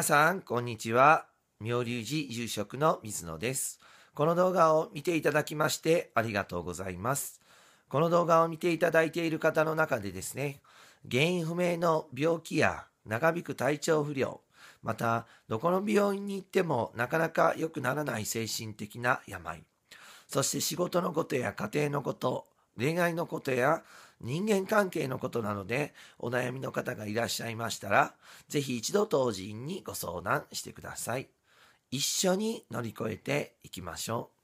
皆さん、こんにちは。妙隆寺住職の水野です。この動画を見ていただきましてありがとうございます。この動画を見ていただいている方の中でですね、原因不明の病気や長引く体調不良、また、どこの病院に行ってもなかなか良くならない精神的な病、そして仕事のことや家庭のこと、恋愛のことや人間関係のことなのでお悩みの方がいらっしゃいましたら、ぜひ一度当人にご相談してください。一緒に乗り越えていきましょう。